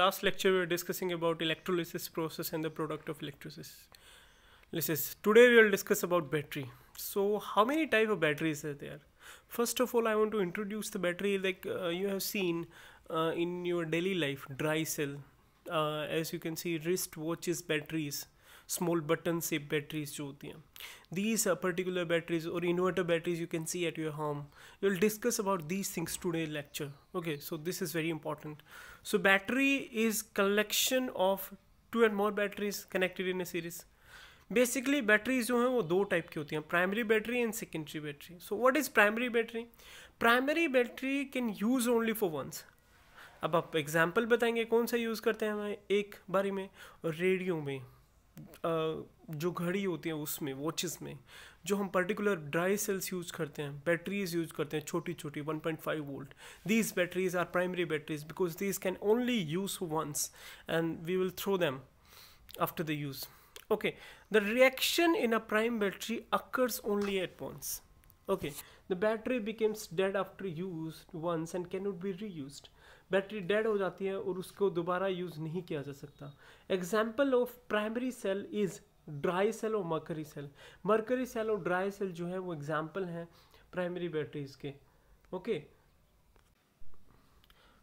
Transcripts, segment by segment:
last lecture we were discussing about electrolysis process and the product of electrolysis. Today we will discuss about battery. So how many type of batteries are there? First of all, I want to introduce the battery like uh, you have seen uh, in your daily life, dry cell. Uh, as you can see, wrist watches batteries small button shaped batteries जो होती हैं these uh, particular batteries or inverter batteries you can see at your home we'll discuss about these things today lecture okay so this is very important so battery is collection of two and more batteries connected in a series basically batteries जो हैं वो दो type की होती हैं primary battery and secondary battery so what is primary battery primary battery can use only for once अब आप example बताएंगे कौन सा यूज़ करते हैं हमें एक बारी में रेडियो में जो घड़ी होती है उसमें वॉचेस में जो हम पर्टिकुलर ड्राई सेल्स यूज करते हैं बैटरीज यूज करते हैं छोटी छोटी 1.5 point five volt these batteries are primary batteries because these can only use once and we will throw them after the use okay the reaction in a prime battery occurs only at once okay the battery becomes dead after use once and can not be reused battery dead हो जाती है और उसको दोबारा use नहीं किया जा सकता example of primary cell is dry cell और मरकरी सेल मरकरी सेल और ड्राई सेल जो है वो एग्जाम्पल हैं प्राइमरी बैटरीज़ के okay okay?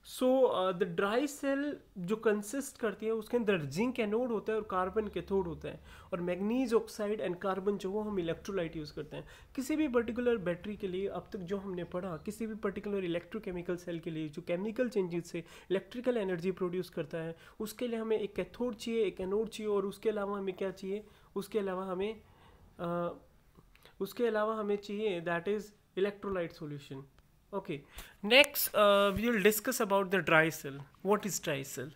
So the dry cell जो कंसिस्ट करती है उसके अंदर जिंक कैनोड होता है और कार्बन कैथोड होता है और मैग्नीज ऑक्साइड एंड कार्बन जो वो हम इलेक्ट्रोलाइट यूज़ करते हैं किसी भी पर्टिकुलर बैटरी के लिए अब तक जो हमने पढ़ा किसी भी पर्टिकुलर इलेक्ट्रोकेमिकल सेल के लिए जो केमिकल चेंजेस से इलेक्ट्रिकल एनर्जी प्रोड्यूस करता है उसके लिए हमें एक कैथोड चाहिए एक एनोड चाहिए और उसके अलावा हमें क्या चाहिए उसके अलावा हमें uh, उसके अलावा हमें चाहिए that is electrolyte solution Okay, next uh, we will discuss about the dry cell. What is dry cell?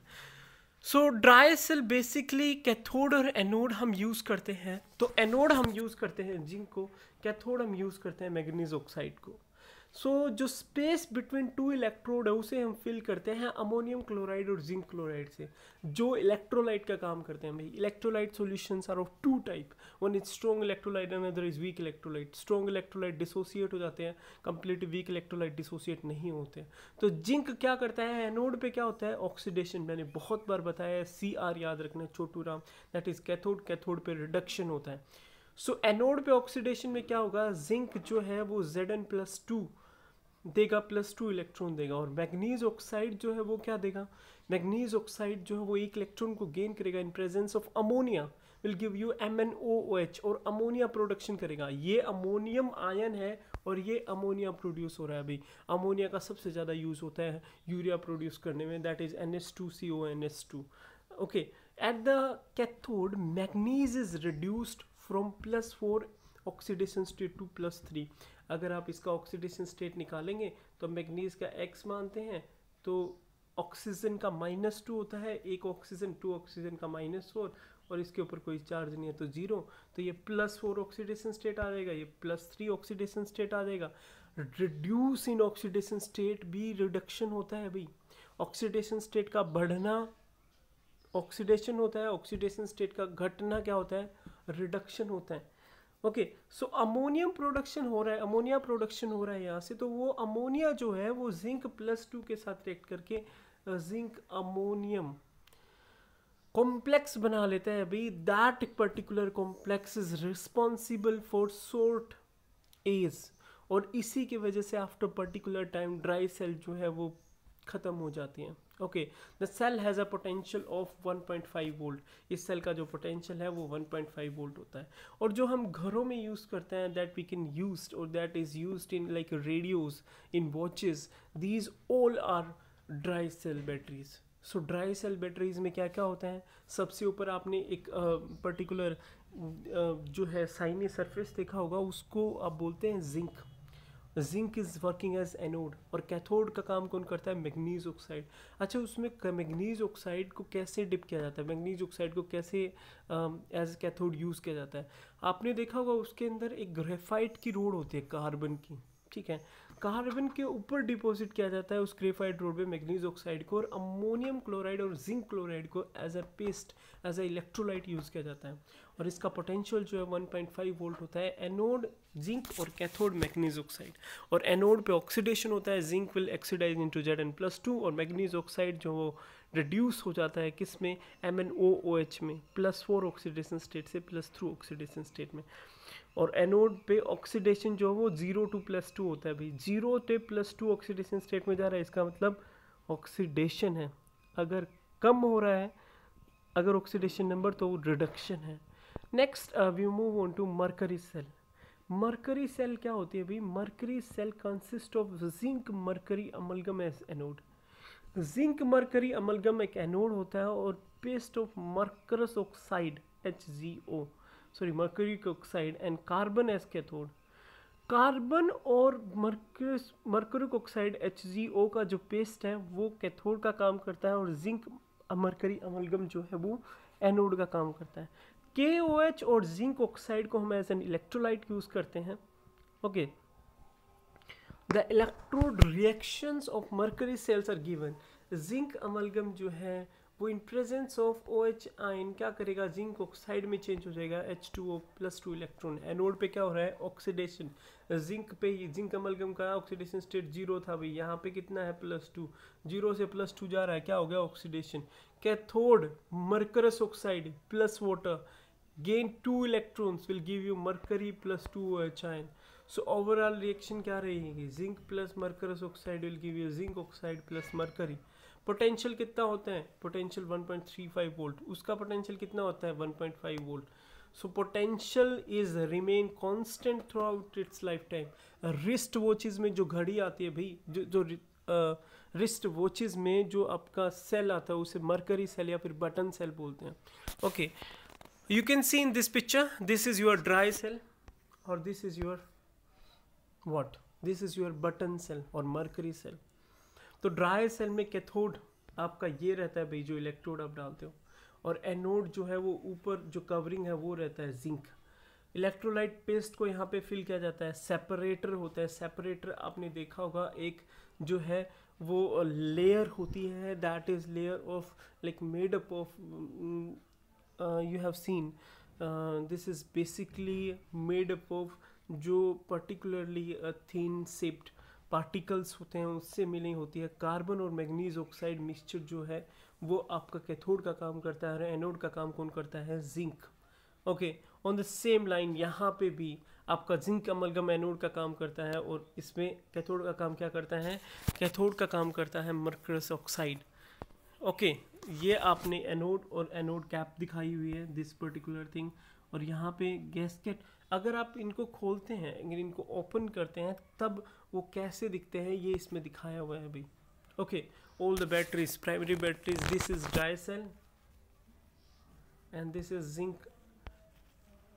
So dry cell basically cathode और एनोड हम यूज़ करते हैं तो एनोड हम यूज़ करते हैं जिंक को कैथोड हम यूज़ करते हैं मैगनीज ऑक्साइड को सो so, जो स्पेस बिटवीन टू इलेक्ट्रोड है उसे हम फिल करते हैं अमोनियम क्लोराइड और जिंक क्लोराइड से जो इलेक्ट्रोलाइट का काम करते हैं भाई electrolyte solutions are of two type one is strong electrolyte and other is weak electrolyte strong electrolyte dissociate हो जाते हैं कंप्लीट वीक इलेक्ट्रोलाइट डिसोसिएट नहीं होते तो जिंक क्या करता है एनोड पर क्या होता है ऑक्सीडेशन मैंने बहुत बार बताया है सी आर याद रखना Chhotu Ram that is cathode cathode पर रिडक्शन होता है सो so, एनोड पे ऑक्सीडेशन में क्या होगा जिंक जो है वो जेड एन प्लस टू देगा प्लस टू इलेक्ट्रॉन देगा और मैग्नीज ऑक्साइड जो है वो क्या देगा मैग्नीज ऑक्साइड जो है वो एक इलेक्ट्रॉन को गेन करेगा in presence of ammonia will give you M N O O H और अमोनिया प्रोडक्शन करेगा ये अमोनियम आयन है और ये अमोनिया प्रोड्यूस हो रहा है अभी अमोनिया का सबसे ज़्यादा यूज़ होता है यूरिया प्रोड्यूस करने में that is N S two C O N S two okay at the cathode manganese is reduced from plus four oxidation state to plus three अगर आप इसका ऑक्सीडेशन स्टेट निकालेंगे तो मैग्नीज का एक्स मानते हैं तो ऑक्सीजन का माइनस टू होता है एक ऑक्सीजन टू ऑक्सीजन का माइनस फोर और इसके ऊपर कोई चार्ज नहीं है तो जीरो तो ये प्लस फोर ऑक्सीडेशन स्टेट आ जाएगा ये प्लस थ्री ऑक्सीडेशन स्टेट आ जाएगा रिड्यूस इन ऑक्सीडेशन स्टेट भी रिडक्शन होता है भाई ऑक्सीडेशन स्टेट का बढ़ना ऑक्सीडेशन होता है ऑक्सीडेशन स्टेट का घटना क्या होता है रिडक्शन होता है ओके सो अमोनियम प्रोडक्शन हो रहा है अमोनिया प्रोडक्शन हो रहा है यहाँ से तो वो अमोनिया जो है वो जिंक प्लस टू के साथ रिएक्ट करके जिंक अमोनियम कॉम्प्लेक्स बना लेता है भाई that particular complex is responsible for shortage और इसी की वजह से after particular time dry cell जो है वो ख़त्म हो जाती हैं okay the cell has a potential of 1.5 volt इस सेल का जो पोटेंशियल है वो 1.5 वोल्ट होता है और जो हम घरों में यूज़ करते हैं दैट वी कैन यूज और that is use in like radios in watches these all are dry cell batteries so dry cell batteries में क्या क्या होता है सबसे ऊपर आपने एक पर्टिकुलर uh, uh, जो है साइनी सरफेस देखा होगा उसको आप बोलते हैं zinc zinc is working as anode और कैथोड का काम कौन करता है मैगनीज ऑक्साइड अच्छा उसमें मैगनीज ऑक्साइड को कैसे डिप किया जाता है मैगनीज ऑक्साइड को कैसे एज कैथोड यूज़ किया जाता है आपने देखा होगा उसके अंदर एक ग्रेफाइट की रोड होती है कार्बन की ठीक है कार्बन के ऊपर डिपॉजिट किया जाता है उस क्रेफाइड रोड में मैग्नीज ऑक्साइड को और अमोनियम क्लोराइड और जिंक क्लोराइड को as a paste as a electrolyte use किया जाता है और इसका पोटेंशियल जो है 1.5 वोल्ट होता है एनोड जिंक और कैथोड मैग्नीज ऑक्साइड और एनोड पे ऑक्सीडेशन होता है zinc will oxidise to Z plus two और मैग्नीज ऑक्साइड जो वो रिड्यूस हो जाता है किस में M N O O H में प्लस फोर ऑक्सीडेशन स्टेट से प्लस थ्रू ऑक्सीडेशन स्टेट में और एनोड पे ऑक्सीडेशन जो है वो जीरो टू प्लस टू होता है भाई जीरो से प्लस टू ऑक्सीडेशन स्टेट में जा रहा है इसका मतलब ऑक्सीडेशन है अगर कम हो रहा है अगर ऑक्सीडेशन नंबर तो रिडक्शन है next we move on to mercury cell mercury cell क्या होती है भाई mercury cell consist of zinc mercury amalgam as anode zinc mercury amalgam एक एनोड होता है और paste of mercurous oxide H G O sorry mercury oxide and carbon as cathode carbon और mercuric oxide H का जो paste है वो cathode का काम करता है और जिंक मरकरी अमलगम जो है वो एनोड का काम करता है के ओ एच और जिंक ऑक्साइड को हम एज एन इलेक्ट्रोलाइट यूज़ करते हैं okay the electrode reactions of mercury cells are given zinc amalgam जो है वो in presence of O H ion क्या करेगा जिंक ऑक्साइड में चेंज हो जाएगा H two O plus two electron anode पे क्या हो रहा है ऑक्सीडेशन जिंक पे ही जिंक अमलगम का ऑक्सीडेशन स्टेट जीरो था भाई यहाँ पे कितना है प्लस टू जीरो से प्लस टू जा रहा है क्या हो गया oxidation cathode mercurous oxide plus water gain two electrons will give you mercury plus two O H ion so overall reaction क्या रहेगी zinc plus mercurous oxide will give you zinc oxide plus mercury potential कितना होता है potential 1.35 volt उसका potential कितना होता है 1.5 volt so potential is remain constant throughout its life time wrist watches में जो घड़ी आती है भाई जो जो रिस्ट uh, वॉचेज में जो आपका सेल आता है उसे मरकरी सेल या फिर बटन सेल बोलते हैं okay you can see in this picture this is your dry cell और this is your what this is your button cell और मरकरी सेल तो ड्राई सेल में कैथोड आपका ये रहता है भाई जो इलेक्ट्रोड आप डालते हो और एनोड जो है वो ऊपर जो कवरिंग है वो रहता है जिंक इलेक्ट्रोलाइट पेस्ट को यहाँ पे फिल किया जाता है सेपरेटर होता है सेपरेटर आपने देखा होगा एक जो है वो लेयर होती है that is layer of like made up of you have seen this is basically made up of जो पर्टिकुलरली थीन सेप्ड पार्टिकल्स होते हैं उससे मिली होती है कार्बन और मैग्नीज ऑक्साइड मिक्सचर जो है वो आपका कैथोड का काम करता है और एनोड का काम कौन करता है zinc okay on the same line यहाँ पे भी आपका जिंक अमलगम एनोड का काम करता है और इसमें कैथोड का काम क्या करता है कैथोड का काम करता है मर्करस ऑक्साइड ओके ये आपने एनोड और एनोड कैप दिखाई हुई है दिस पर्टिकुलर थिंग और यहाँ पे गैसकेट अगर आप इनको खोलते हैं अगर इनको ओपन करते हैं तब वो कैसे दिखते हैं ये इसमें दिखाया हुआ है अभी okay all the batteries primary batteries this is dry cell and this is zinc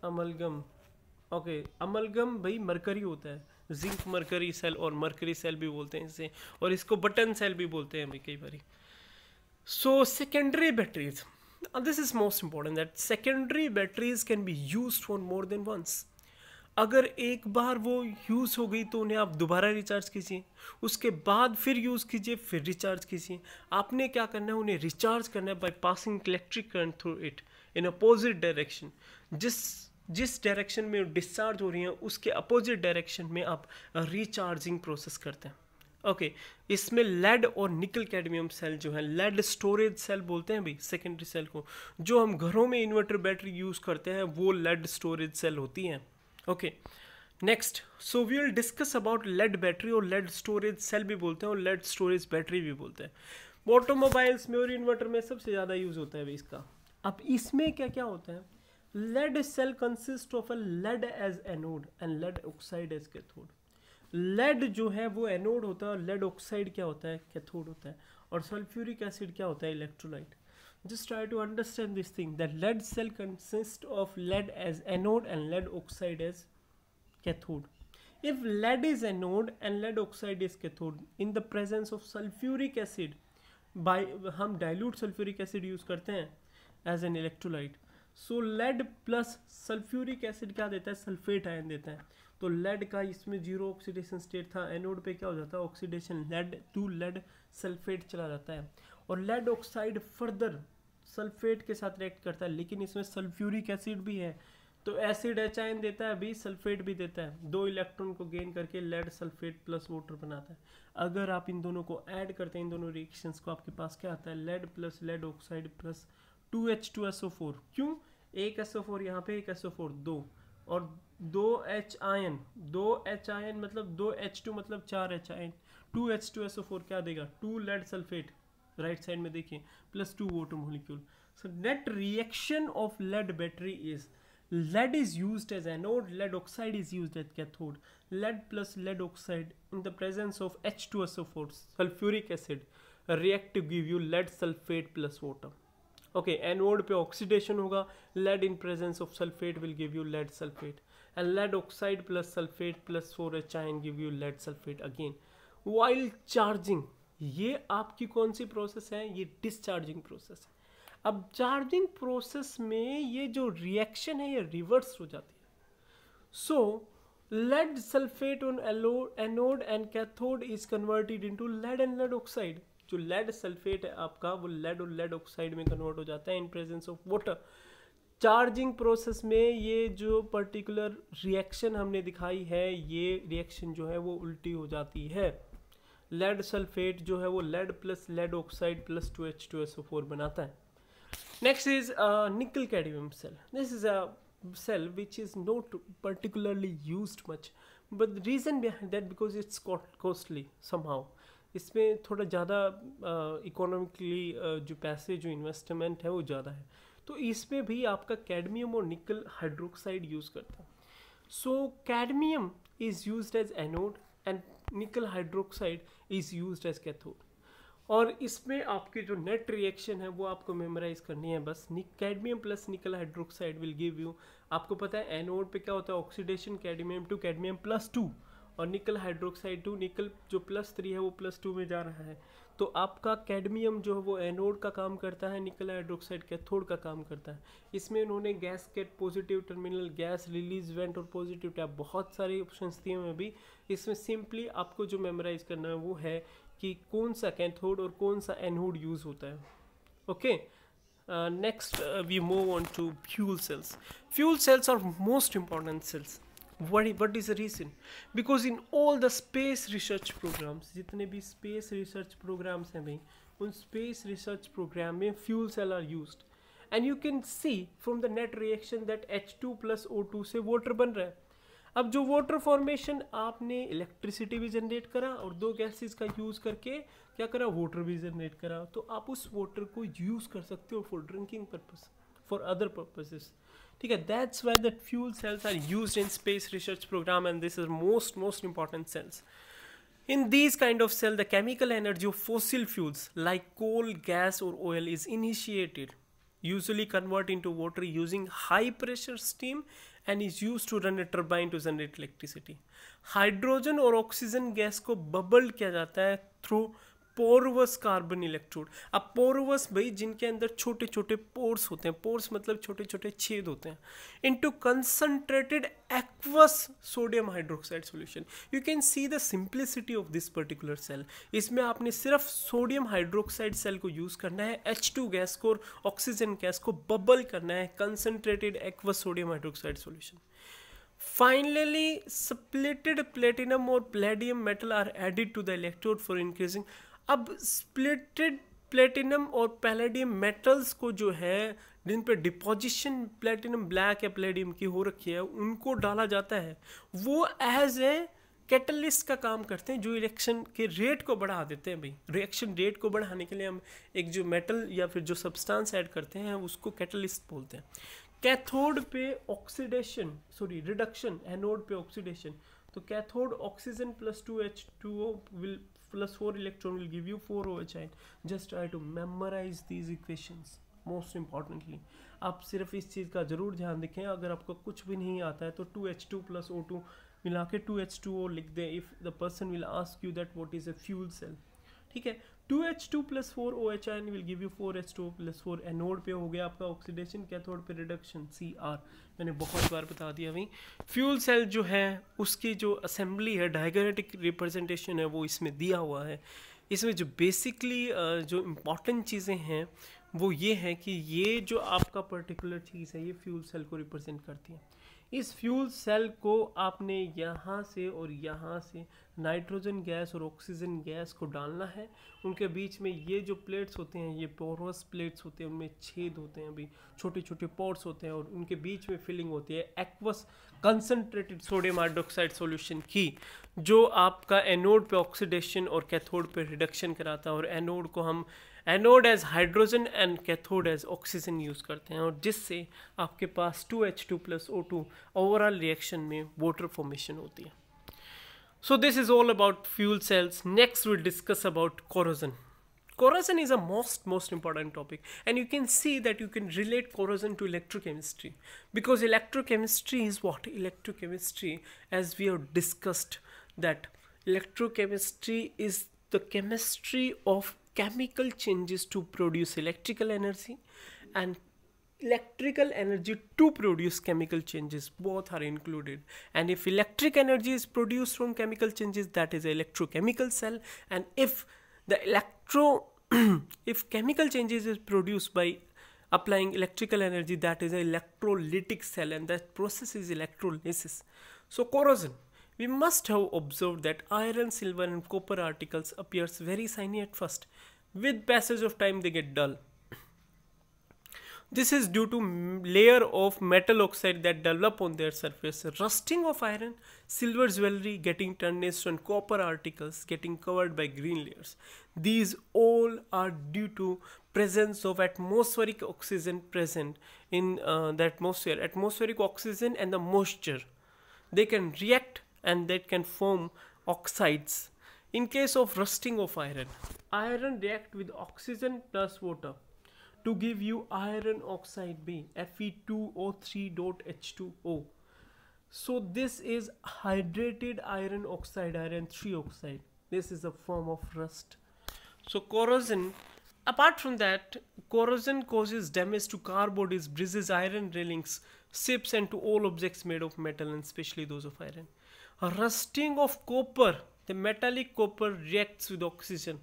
amalgam okay amalgam भाई मरकरी होता है जिंक मरकरी सेल और मरकरी सेल भी बोलते हैं इसे और इसको बटन सेल भी बोलते हैं भाई कई बार so secondary batteries this is most important that secondary batteries can be used for more than once अगर एक बार वो यूज़ हो गई तो उन्हें आप दोबारा रिचार्ज कीजिए उसके बाद फिर यूज़ कीजिए फिर रिचार्ज कीजिए आपने क्या करना है उन्हें रिचार्ज करना है by passing electric current through it in opposite direction जिस जिस डायरेक्शन में डिस्चार्ज हो रही हैं उसके अपोजिट डायरेक्शन में आप रिचार्जिंग प्रोसेस करते हैं ओके okay, इसमें लेड और निकल कैडमियम सेल जो है लेड स्टोरेज सेल बोलते हैं भाई सेकेंडरी सेल को जो हम घरों में इन्वर्टर बैटरी यूज़ करते हैं वो लेड स्टोरेज सेल होती हैं okay next so we will discuss about lead battery और लेड स्टोरेज सेल भी बोलते हैं और लेड स्टोरेज बैटरी भी बोलते हैं ऑटोमोबाइल्स में और इन्वर्टर में सबसे ज़्यादा यूज़ होता है भाई इसका अब इसमें क्या क्या होता है lead cell consists of a lead as anode and oxide as as cathode lead जो है वो एनोड होता है और लेड ऑक्साइड क्या होता है कैथोड होता है और सल्फ्यूरिक एसिड क्या होता है electrolyte just try to understand this thing that lead cell consist of lead as anode and lead oxide as cathode if lead is anode and lead oxide is cathode in the presence of sulphuric acid by हम dilute sulphuric acid use करते हैं as an electrolyte so lead plus sulphuric acid क्या देता है sulphate ion देता है तो lead का इसमें जीरो ऑक्सीडेशन स्टेट था एनोड पे क्या हो जाता है oxidation lead to lead sulphate चला जाता है और लेड ऑक्साइड फर्दर सल्फेट के साथ रिएक्ट करता है लेकिन इसमें सल्फ्यूरिक एसिड भी है तो एसिड एच आयन देता है अभी सल्फेट भी देता है दो इलेक्ट्रॉन को गेन करके लेड सल्फेट प्लस वाटर बनाता है अगर आप इन दोनों को ऐड करते हैं इन दोनों रिएक्शंस को आपके पास क्या आता है lead plus lead oxide plus two H two S O four क्यों एक एस ओ फोर यहाँ पे एक एस ओ फोर दो और दो एच आयन दो एच आयन मतलब दो एच टू मतलब चार H ion two H two S O four क्या देगा two lead sulphate right side में देखिए plus two water molecule so net reaction of lead battery is lead is use as anode lead oxide is use as cathode lead plus lead oxide in the presence of H two S O four sulphuric acid react give you lead sulphate plus water okay anode पे oxidation होगा lead in presence of sulphate will give you lead sulphate and lead oxide plus sulphate plus four H ion give you lead sulphate again while charging ये आपकी कौन सी process है ये discharging process है अब charging process में ये जो रिएक्शन है ये रिवर्स हो जाती है so lead sulphate on anode and cathode is converted into lead and lead oxide जो लेड सल्फेट है आपका वो लेड और लेड ऑक्साइड में कन्वर्ट हो जाता है in presence of water charging process में ये जो पर्टिकुलर रिएक्शन हमने दिखाई है ये रिएक्शन जो है वो उल्टी हो जाती है लेड सल्फेट जो है वो lead plus lead oxide plus two H two S O four बनाता है next is nickel cadmium cell this is a cell which is not particularly use much but reason behind that because it's costly somehow इसमें थोड़ा ज़्यादा economically जो पैसे जो investment है वो ज़्यादा है तो इसमें भी आपका कैडमियम और निकल हाइड्रोक्साइड यूज़ करता है so cadmium is use as anode and nickel hydroxide is use as cathode और इसमें आपके जो नेट रिएक्शन है वो आपको मेमोराइज करनी है बस cadmium plus nickel hydroxide will give you आपको पता है एनोड पे क्या होता है oxidation cadmium to cadmium plus two और निकल हाइड्रोक्साइड टू निकल जो प्लस थ्री है वो प्लस टू में जा रहा है तो आपका कैडमियम जो है वो एनोड का काम करता है निकल हाइड्रोक्साइड कैथोड का काम करता है इसमें उन्होंने गैस के positive terminal gas release vent और पॉजिटिव टैप बहुत सारे ऑप्शन दिए हुए अभी इसमें सिंपली आपको जो मेमोराइज करना है वो है कि कौन सा कैथोड और कौन सा एनोड यूज़ होता है okay next we move on to fuel cells fuel cells are most important cells what what is the reason because in all the space research programs jitne bhi space research programs hain bhai un space research program mein fuel cell are used and you can see from the net reaction that H2 plus O2 se water ban raha hai अब जो water formation आपने electricity भी generate करा और दो gases का use करके क्या करा वाटर भी जनरेट करा तो आप उस वाटर को यूज़ कर सकते हो for drinking purpose for other purposes ठीक है that's where that fuel cells are use in space research programme and this is most most important cells in these kind of cell the chemical energy of fossil fuels like coal gas और oil is initiated usually convert in to water using high pressure steam and is use to run a turbine to generate electricity hydrogen और oxygen gas को bubble किया जाता है through पोरवस carbon electrode अब पोरवस भाई जिनके अंदर छोटे छोटे पोर्स होते हैं पोर्स मतलब छोटे छोटे छेद होते हैं into concentrated aqueous sodium hydroxide solution you can see the simplicity of this particular cell इसमें आपने सिर्फ सोडियम हाइड्रोक्साइड सेल को यूज़ करना है एच टू गैस को और ऑक्सीजन गैस को बबल करना है concentrated aqueous sodium hydroxide solution finely splitted platinum और palladium metal are added to the electrode for increasing अब स्प्लिटेड प्लेटिनम और पैलेडियम मेटल्स को जो है जिन पर डिपोजिशन प्लेटिनम ब्लैक या प्लेडियम की हो रखी है उनको डाला जाता है वो एज ए कैटलिस्ट का काम करते हैं जो इलेक्शन के रेट को बढ़ा देते हैं भाई रिएक्शन रेट को बढ़ाने के लिए हम एक जो मेटल या फिर जो सब्सटेंस ऐड करते हैं उसको कैटलिस्ट बोलते हैं कैथोड पे ऑक्सीडेशन सॉरी रिडक्शन एनोड पे ऑक्सीडेशन तो cathode oxygen plus two H two O will plus 4 electron will give you 4 OH ion. Just try to memorize these equations. Most importantly, आप सिर्फ इस चीज़ का ज़रूर ध्यान दिखें अगर आपको कुछ भी नहीं आता है तो 2H2 H two plus O two मिला के टू लिख दें if the person will ask you that what is a fuel cell ठीक है two H two plus four O H ion will give you four H two plus four anode पे हो गया आपका oxidation cathode पे reduction सी आर मैंने बहुत बार बता दिया अभी फ्यूल सेल जो है उसकी जो असेंबली है डायग्रेटिक रिप्रेजेंटेशन है वो इसमें दिया हुआ है इसमें जो बेसिकली जो इम्पॉर्टेंट चीज़ें हैं वो ये हैं कि ये जो आपका पर्टिकुलर चीज़ है ये फ्यूल सेल को रिप्रेजेंट करती है इस फ्यूल सेल को आपने यहाँ से और यहाँ से नाइट्रोजन गैस और ऑक्सीजन गैस को डालना है उनके बीच में ये जो प्लेट्स होते हैं ये पोरस प्लेट्स होते हैं उनमें छेद होते हैं अभी छोटे छोटे पोर्स होते हैं और उनके बीच में फिलिंग होती है aqueous concentrated sodium hydroxide solution की जो आपका एनोड पे ऑक्सीडेशन और कैथोड पे रिडक्शन कराता है और एनोड को हम anode as hydrogen and cathode as oxygen use करते हैं और जिससे आपके पास two H two plus O two overall reaction में वाटर फॉर्मेशन होती है so this is all about fuel cells next will discuss about corrosion corrosion is a most most important topic and you can see that you can relate corrosion to electrochemistry because electrochemistry is what electrochemistry as we are discussed that electrochemistry is the chemistry of chemical changes to produce electrical energy and electrical energy to produce chemical changes both are included and if electric energy is produced from chemical changes that is electrochemical cell and if the electro if chemical changes is produced by applying electrical energy that is electrolytic cell and that process is electrolysis so corrosion we must have observed that iron, silver and copper articles appears very shiny at first. With passage of time they get dull. This is due to layer of metal oxide that develop on their surface, rusting of iron, silver jewelry getting tarnished and copper articles getting covered by green layers. These all are due to presence of atmospheric oxygen present in uh, the atmosphere, atmospheric oxygen and the moisture. They can react and that can form oxides. In case of rusting of iron, iron react with oxygen plus water to give you iron oxide B, Fe2O3.H2O. So this is hydrated iron oxide, iron 3 oxide. This is a form of rust. So corrosion, apart from that, corrosion causes damage to car bodies, bridges, iron railings, ships and to all objects made of metal and especially those of iron rusting of copper, the metallic copper reacts with oxygen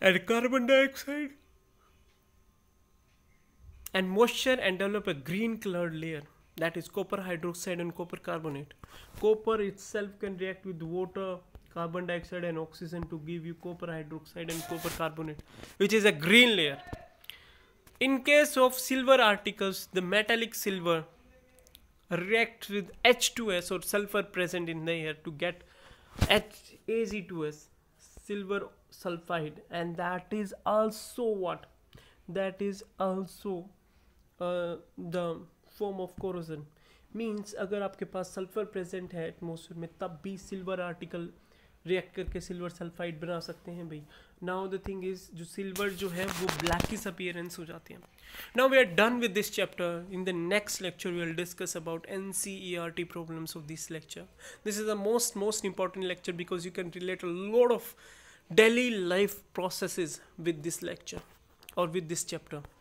and carbon dioxide and moisture and develop a green colored layer that is copper hydroxide and copper carbonate. Copper itself can react with water, carbon dioxide and oxygen to give you copper hydroxide and copper carbonate which is a green layer. In case of silver articles, the metallic silver reacts with H2S or sulfur present in the air to get HAZ2S, silver sulfide and that is also what that is also uh, the form of corrosion means अगर आपके पास sulphur present है atmosphere में तब भी silver article react करके silver sulphide बना सकते हैं भाई नाउ द थिंग इज जो सिल्वर जो है वो ब्लैकिस अपियरेंस हो जाती है now we are done with this chapter in the next lecture we will discuss about N C E R T problems of this lecture this is the most most important lecture because you can relate a lot of daily life process with this lecture और with this chapter